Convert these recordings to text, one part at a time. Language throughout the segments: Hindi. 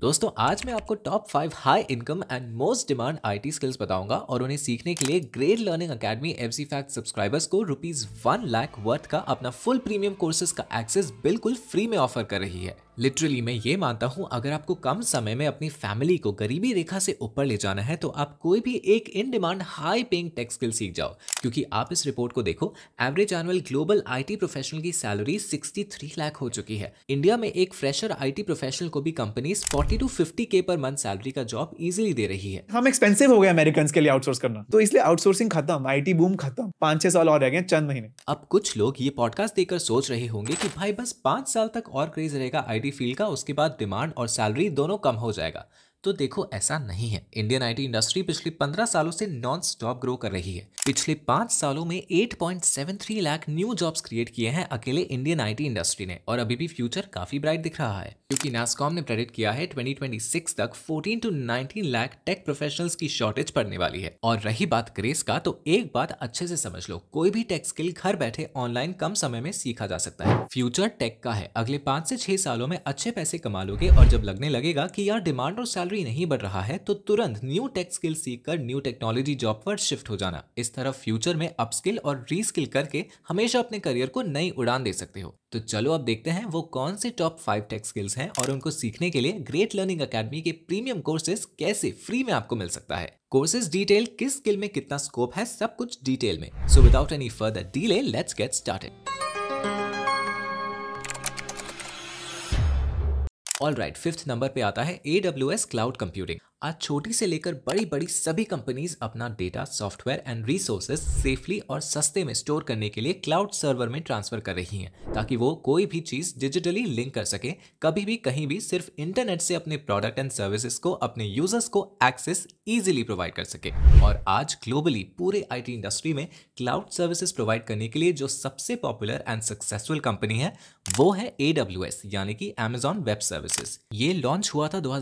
दोस्तों आज मैं आपको top five high income and most demand IT skills बताऊंगा और उन्हें सीखने के लिए great learning academy F C fact subscribers को रुपीज वन लाख वर्थ का अपना फुल प्रीमियम कोर्सेज का एक्सेस बिल्कुल फ्री में ऑफर कर रही है लिटरली मैं ये मानता हूँ अगर आपको कम समय में अपनी फैमिली को गरीबी रेखा से ऊपर ले जाना है तो आप कोई भी एक in demand high paying techs skill सीख जाओ क्योंकि आप इस रिपोर्ट को देखो average annual global IT professional की सैलरी 63 लाख हो चुकी है इंडिया में एक फ्रेशर आईटी प्रोफेशनल को भी कंपनी फोर्टी टू फिफ्टी के पर मंथ सैलरी का जॉब इजिली दे रही है हम एक्सपेंसिव हो गए अमेरिकन के लिए आउटसोर्स करना तो इसलिए आउटसोर्सिंग खत्म आई बूम खत्म पांच छह साल और रह गए चंद महीने अब कुछ लोग ये पॉडकास्ट देकर सोच रहे होंगे की भाई बस पांच साल तक और क्रेज रहेगा आई फील्ड का उसके बाद डिमांड और सैलरी दोनों कम हो जाएगा तो देखो ऐसा नहीं है इंडियन आईटी इंडस्ट्री पिछले 15 सालों से नॉन स्टॉप ग्रो कर रही है पिछले पांच सालों में 8.73 लाख न्यू जॉब्स क्रिएट किए हैं अकेले इंडियन आईटी इंडस्ट्री ने और अभी भी फ्यूचर काफी ब्राइट दिख रहा है क्योंकि नासकॉम ने प्रेडिक्ट किया है 2026 तक 14 टू 19 लाख टेक प्रोफेशनल्स की शॉर्टेज पड़ने वाली है और रही बात ग्रेस का तो एक बात अच्छे से समझ लो कोई भी टेक स्किल घर बैठे ऑनलाइन कम समय में सीखा जा सकता है फ्यूचर टेक का है अगले पांच से छह सालों में अच्छे पैसे कमा लोगे और जब लगने लगेगा की यार डिमांड और सैलरी सैलरी नहीं बढ़ रहा है तो तुरंत न्यू टेक स्किल सीख कर न्यू टेक्नोलॉजी जॉब पर शिफ्ट हो जाना इस तरह फ्यूचर में अपस्किल और रीस्किल करके हमेशा अपने करियर को नई उड़ान दे सकते हो तो चलो अब देखते हैं वो कौन से टॉप फाइव टेक स्किल्स हैं और उनको सीखने के लिए ग्रेट लर्निंग अकेडमी के प्रीमियम कोर्सेज कैसे फ्री में आपको मिल सकता है कोर्सेज डिटेल किस स्किल में कितना स्कोप है सब कुछ डिटेल में so without any further delay let's get started all right fifth number पे आता है A W S cloud computing आज छोटी से लेकर बड़ी बड़ी सभी कंपनीज अपना data software and resources safely और सस्ते में स्टोर करने के लिए क्लाउड सर्वर में ट्रांसफर कर रही हैं ताकि वो कोई भी चीज़ डिजिटली लिंक कर सके कभी भी कहीं भी सिर्फ इंटरनेट से अपने प्रोडक्ट एंड सर्विसेज को अपने यूजर्स को एक्सेस ईजिली प्रोवाइड कर सके और आज ग्लोबली पूरे आई इंडस्ट्री में क्लाउड सर्विसेज प्रोवाइड करने के लिए जो सबसे पॉपुलर एंड सक्सेसफुल कंपनी है वो है ए यानी कि अमेजॉन वेब सर्विसेज ये लॉन्च हुआ था दो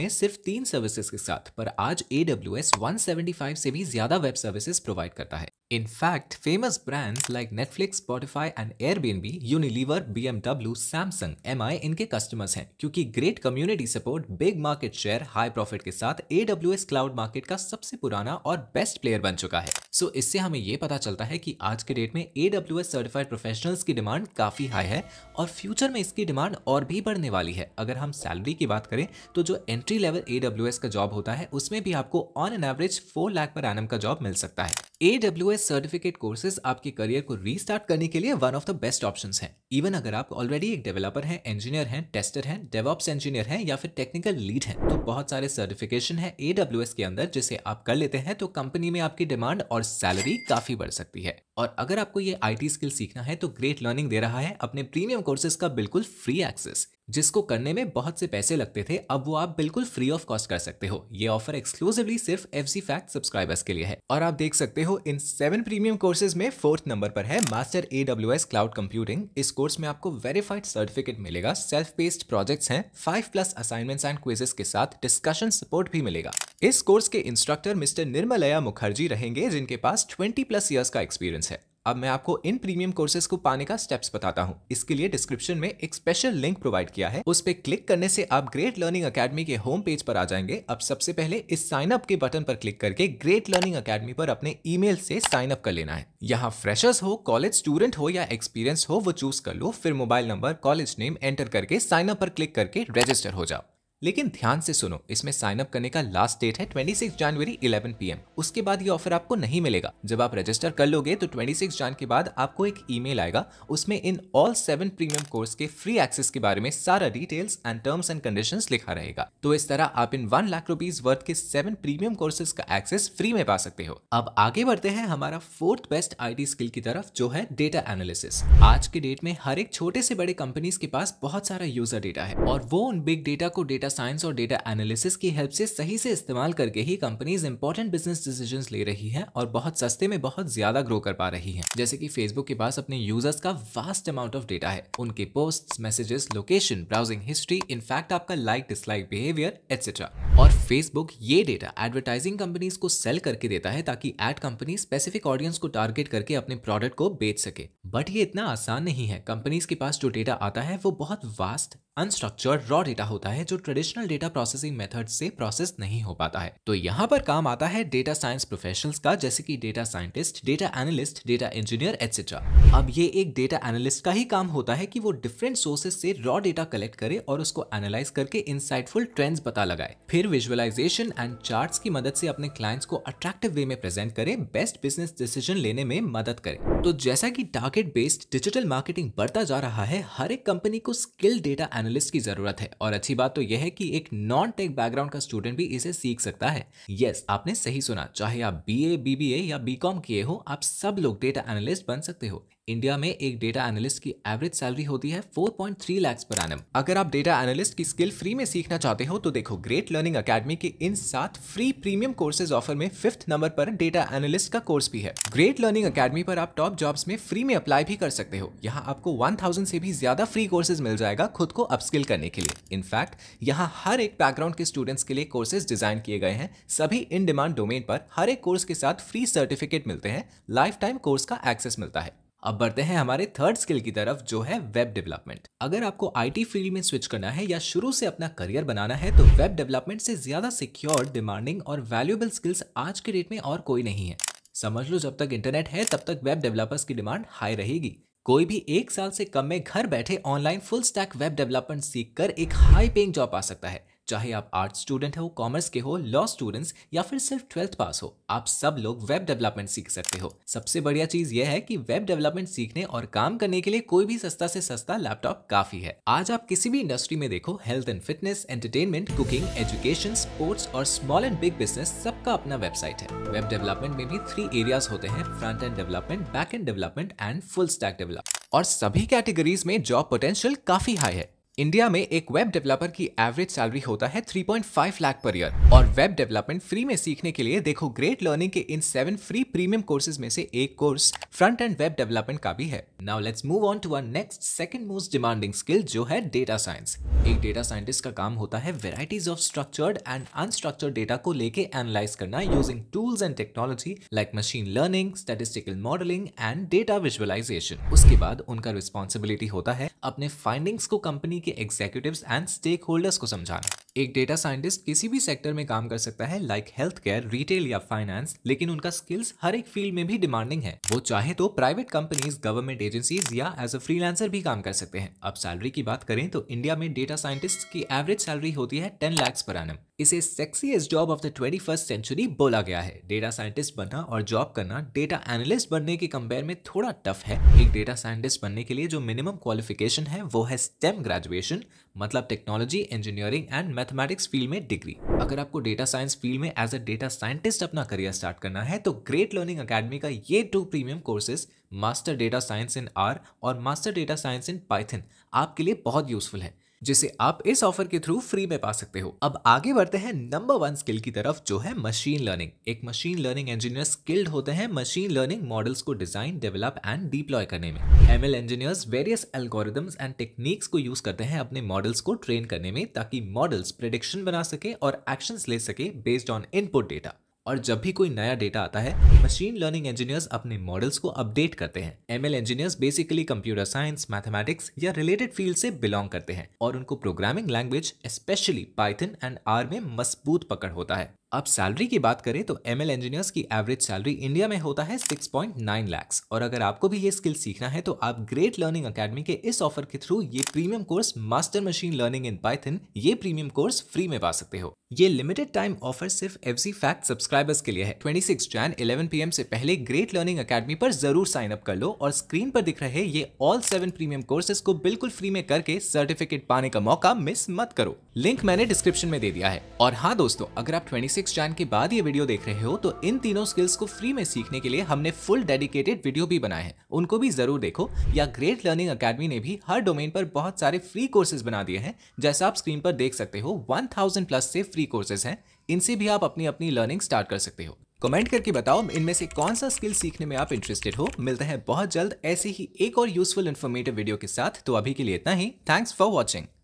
में सिर्फ तीन सर्विसेज सर्विसेज के साथ पर आज AWS 175 से भी ज्यादा वेब सर्विसेज प्रोवाइड करता है In fact, famous brands like Netflix, Spotify and Airbnb, Unilever, BMW, Samsung, MI इनके कस्टमर्स हैं क्योंकि great community support big market share high profit के साथ AWS क्लाउड मार्केट का सबसे पुराना और बेस्ट प्लेयर बन चुका है सो so, इससे हमें ये पता चलता है कि आज के डेट में AWS सर्टिफाइड प्रोफेशनल्स की डिमांड काफी हाई है और फ्यूचर में इसकी डिमांड और भी बढ़ने वाली है अगर हम सैलरी की बात करें तो जो एंट्री लेवल AWS का जॉब होता है उसमें भी आपको on an average four lakh per annum का जॉब मिल सकता है A W S certificate courses आपके करियर को रीस्टार्ट करने के लिए one of the best option है इवन अगर आप ऑलरेडी एक डेवलपर हैं इंजीनियर हैं टेस्टर हैं डेवॉप्स इंजीनियर हैं या फिर टेक्निकल लीड हैं तो बहुत सारे सर्टिफिकेशन है ए के अंदर जिसे आप कर लेते हैं तो कंपनी में आपकी डिमांड और सैलरी काफी बढ़ सकती है और अगर आपको ये आई स्किल सीखना है तो ग्रेट लर्निंग दे रहा है अपने प्रीमियम कोर्सेज का बिल्कुल फ्री एक्सेस जिसको करने में बहुत से पैसे लगते थे अब वो आप बिल्कुल फ्री ऑफ कॉस्ट कर सकते हो ये ऑफर एक्सक्लूसिवली सिर्फ एफ फैक्ट सब्सक्राइबर्स के लिए है और आप देख सकते हो इन सेवन प्रीमियम कोर्सेज में फोर्थ नंबर पर है master A W S cloud computing इस कोर्स में आपको वेरीफाइड सर्टिफिकेट मिलेगा सेल्फ बेस्ड प्रोजेक्ट्स हैं five plus assignments and quizzes के साथ डिस्कशन सपोर्ट भी मिलेगा इस कोर्स के इंस्ट्रक्टर मिस्टर निर्मलया मुखर्जी रहेंगे जिनके पास ट्वेंटी प्लस ईयर्स का एक्सपीरियंस अब मैं आपको इन प्रीमियम कोर्सेज को पाने का स्टेप्स बताता हूँ इसके लिए डिस्क्रिप्शन में एक स्पेशल लिंक प्रोवाइड किया है उस पर क्लिक करने से आप ग्रेट लर्निंग अकेडमी के होम पेज पर आ जाएंगे अब सबसे पहले इस साइन अप के बटन पर क्लिक करके ग्रेट लर्निंग अकेडमी पर अपने ईमेल से साइन अप कर लेना है यहाँ फ्रेशर्स हो कॉलेज स्टूडेंट हो या एक्सपीरियंस हो वो चूज कर लो फिर mobile number college name enter करके साइन अप पर क्लिक करके रजिस्टर हो जाओ लेकिन ध्यान से सुनो इसमें साइन अप करने का लास्ट डेट है 26 जनवरी 11 पीएम उसके बाद ये ऑफर आपको नहीं मिलेगा जब आप रजिस्टर कर लोगे तो 26 जान के बाद आपको एक ईमेल आएगा उसमें in all seven premium course के फ्री एक्सेस के बारे में सारा details and terms and condition लिखा रहेगा तो इस तरह आप in one lakh rupees worth के सेवन प्रीमियम कोर्सेज का एक्सेस फ्री में पा सकते हो अब आगे बढ़ते हैं हमारा फोर्थ बेस्ट आई स्किल की तरफ जो है डेटा एनालिसिस आज के डेट में हर एक छोटे से बड़े कंपनीज के पास बहुत सारा यूजर डेटा है और वो उन बिग डेटा को डेटा डेटा साइंस और डेटा एनालिसिस की हेल्प से सही से इस्तेमाल करके ही कंपनीज इंपॉर्टेंट बिजनेस डिसीजन ले रही है और बहुत सस्ते में बहुत ज्यादा ग्रो कर पा रही है जैसे की फेसबुक के पास अपने यूजर्स का वास्ट अमाउंट ऑफ डेटा है उनके post messages location browsing history in fact आपका लाइक डिसलाइक बिहेवियर एक्सेट्रा और फेसबुक ये डेटा एडवर्टाइजिंग कंपनीज को सेल करके देता है ताकि एड कंपनी स्पेसिफिक ऑडियंस को टारगेट करके अपने प्रोडक्ट को बेच सके बट ये इतना आसान नहीं है कंपनीज के पास जो डेटा आता है वो बहुत वास्ट अनस्ट्रक्चर्ड रॉ डेटा होता है जो ट्रेडिशनल डेटा प्रोसेसिंग मेथड से प्रोसेस नहीं हो पाता है तो यहाँ पर काम आता है डेटा साइंस प्रोफेशनल्स का जैसे कि data scientist data analyst data engineer etcetera अब ये एक डेटा एनालिस्ट का ही काम होता है कि वो डिफरेंट सोर्सेज से रॉ डेटा कलेक्ट करे और उसको एनालाइज करके इंसाइटफुल ट्रेंड्स पता लगाए फिर विजुअलाइजेशन एंड चार्ट की मदद से अपने क्लाइंट्स को अट्रैक्टिव वे में प्रेजेंट करे बेस्ट बिजनेस डिसीजन लेने में मदद करे तो जैसा की टारगेट बेस्ड डिजिटल मार्केटिंग बढ़ता जा रहा है हर एक कंपनी को स्किल डेटा एनालिस्ट की जरूरत है और अच्छी बात तो यह है कि एक नॉन टेक बैकग्राउंड का स्टूडेंट भी इसे सीख सकता है यस yes, आपने सही सुना चाहे आप बी ए बीबीए या बीकॉम किए हो आप सब लोग डेटा एनालिस्ट बन सकते हो इंडिया में एक डेटा एनालिस्ट की एवरेज सैलरी होती है 4.3 लाख पर एनम अगर आप डेटा एनालिस्ट की स्किल फ्री में सीखना चाहते हो तो देखो ग्रेट लर्निंग अकेडमी के इन सात फ्री प्रीमियम कोर्सेज ऑफर में फिफ्थ नंबर पर डेटा एनालिस्ट का कोर्स भी है ग्रेट लर्निंग अकेडमी पर आप टॉप जॉब्स में फ्री में अप्लाई भी कर सकते हो यहाँ आपको वन से भी ज्यादा फ्री कोर्सेज मिल जाएगा खुद को अपस्किल करने के लिए इनफैक्ट यहाँ हर एक बैकग्राउंड के स्टूडेंट्स के लिए कोर्सेज डिजाइन किए गए हैं सभी इन डिमांड डोमेन पर हर एक कोर्स के साथ फ्री सर्टिफिकेट मिलते हैं लाइफ टाइम कोर्स का एक्सेस मिलता है अब बढ़ते हैं हमारे थर्ड स्किल की तरफ जो है वेब डेवलपमेंट अगर आपको आईटी फील्ड में स्विच करना है या शुरू से अपना करियर बनाना है तो वेब डेवलपमेंट से ज्यादा सिक्योर डिमांडिंग और वैल्यूएबल स्किल्स आज के डेट में और कोई नहीं है समझ लो जब तक इंटरनेट है तब तक वेब डेवलपर्स की डिमांड हाई रहेगी कोई भी एक साल से कम में घर बैठे online full stack web development सीख एक हाई पेइंग जॉब आ सकता है चाहे आप आर्ट स्टूडेंट हो कॉमर्स के हो लॉ स्टूडेंट्स या फिर सिर्फ ट्वेल्थ पास हो आप सब लोग वेब डेवलपमेंट सीख सकते हो सबसे बढ़िया चीज यह है कि वेब डेवलपमेंट सीखने और काम करने के लिए कोई भी सस्ता से सस्ता लैपटॉप काफी है आज आप किसी भी इंडस्ट्री में देखो health and fitness entertainment cooking education sports और स्मॉल एंड बिग बिजनेस सबका अपना वेबसाइट है वेब डेवलपमेंट में भी थ्री एरियाज होते हैं front end development back end development and full stack development और सभी कैटेगरीज में जॉब पोटेंशियल काफी हाई है इंडिया में एक वेब डेवलपर की एवरेज सैलरी होता है 3.5 लाख पर ईयर और वेब डेवलपमेंट फ्री में सीखने के लिए देखो ग्रेट लर्निंग के इन सेवन फ्री प्रीमियम कोर्सेज में से एक course front end web development का भी है now let's move on to our next second most demanding skill जो है डेटा साइंस एक डेटा साइंटिस्ट का काम होता है varieties of structured and unstructured data को लेके एनालाइज करना using tools and technology like machine learning statistical modelling and data visualisation उसके बाद उनका रिस्पॉन्सिबिलिटी होता है अपने फाइंडिंग्स को कंपनी कंपनी के एग्जीक्यूटिव एंड स्टेक होल्डर्स को समझाना एक डेटा साइंटिस्ट किसी भी सेक्टर में काम कर सकता है लाइक हेल्थ केयर रिटेल या फाइनेंस लेकिन उनका स्किल्स हर एक फील्ड में भी डिमांडिंग है वो चाहे तो प्राइवेट कंपनीज गवर्नमेंट एजेंसीज या एज अ फ्रीलांसर भी काम कर सकते हैं अब सैलरी की बात करें तो इंडिया में डेटा साइंटिस्ट की एवरेज सैलरी होती है टेन लैक्स पर एनम इसे sexiest job of the twenty first century बोला गया है डेटा साइंटिस्ट बनना और जॉब करना डेटा एनालिस्ट बनने के कम्पेयर में थोड़ा टफ है एक डेटा साइंटिस्ट बनने के लिए जो मिनिमम क्वालिफिकेशन है वो है स्टेम ग्रेजुएशन मतलब technology engineering and mathematics field में डिग्री अगर आपको डेटा साइंस फील्ड में एज अ डेटा साइंटिस्ट अपना करियर स्टार्ट करना है तो ग्रेट लर्निंग अकेडमी का ये two premium courses master data science in R और master data science in Python आपके लिए बहुत यूजफुल है जिसे आप इस ऑफर के थ्रू फ्री में पा सकते हो अब आगे बढ़ते हैं नंबर वन स्किल की तरफ जो है मशीन लर्निंग एक मशीन लर्निंग इंजीनियर स्किल्ड होते हैं मशीन लर्निंग मॉडल्स को डिजाइन डेवलप एंड डिप्लॉय करने में M L engineers various algorithms and techniques को यूज करते हैं अपने मॉडल्स को ट्रेन करने में ताकि मॉडल्स प्रिडिक्शन बना सके और एक्शन ले सके बेस्ड ऑन इनपुट डेटा और जब भी कोई नया डेटा आता है मशीन लर्निंग इंजीनियर्स अपने मॉडल्स को अपडेट करते हैं M L engineers basically computer science mathematics या रिलेटेड फील्ड से बिलोंग करते हैं और उनको programming language specially Python and R में मजबूत पकड़ होता है अब सैलरी की बात करें तो एम एल इंजीनियर्स की एवरेज सैलरी इंडिया में होता है 6.9 लैक्स और अगर आपको भी ये स्किल सीखना है तो आप ग्रेट लर्निंग अकेडमी के इस ऑफर के थ्रू ये premium course master machine learning in Python ये प्रीमियम कोर्स फ्री में पा सकते हो ये लिमिटेड टाइम ऑफर सिर्फ एफ सी फैक्ट सब्सक्राइबर्स के लिए है 26 जैन इलेवन पी से पहले ग्रेट लर्निंग अकेडमी पर जरूर साइन अप कर लो और स्क्रीन पर दिख रहे ये ऑल सेवन प्रीमियम कोर्सेज को बिल्कुल फ्री में करके सर्टिफिकेट पाने का मौका मिस मत करो लिंक मैंने डिस्क्रिप्शन में दे दिया है और हाँ दोस्तों अगर आप ट्वेंटी बेसिक्स जान के बाद ये वीडियो देख रहे हो तो इन तीनों स्किल्स को फ्री में सीखने के लिए हमने फुल डेडिकेटेड वीडियो भी बनाए हैं उनको भी जरूर देखो या ग्रेट लर्निंग अकेडमी ने भी हर डोमेन पर बहुत सारे फ्री कोर्सेज बना दिए हैं जैसा आप स्क्रीन पर देख सकते हो वन प्लस से फ्री कोर्सेज हैं इनसे भी आप अपनी अपनी लर्निंग स्टार्ट कर सकते हो कमेंट करके बताओ इनमें से कौन सा स्किल सीखने में आप इंटरेस्टेड हो मिलते हैं बहुत जल्द ऐसे ही एक और यूजफुल इन्फॉर्मेटिव वीडियो के साथ तो अभी के लिए इतना ही थैंक्स फॉर वॉचिंग